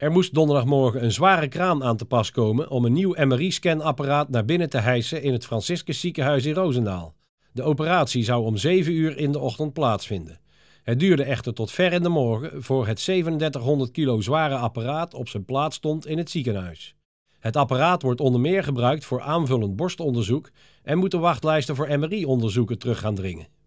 Er moest donderdagmorgen een zware kraan aan te pas komen om een nieuw MRI-scanapparaat naar binnen te hijsen in het Franciscus ziekenhuis in Roosendaal. De operatie zou om 7 uur in de ochtend plaatsvinden. Het duurde echter tot ver in de morgen voor het 3700 kilo zware apparaat op zijn plaats stond in het ziekenhuis. Het apparaat wordt onder meer gebruikt voor aanvullend borstonderzoek en moet de wachtlijsten voor MRI-onderzoeken terug gaan dringen.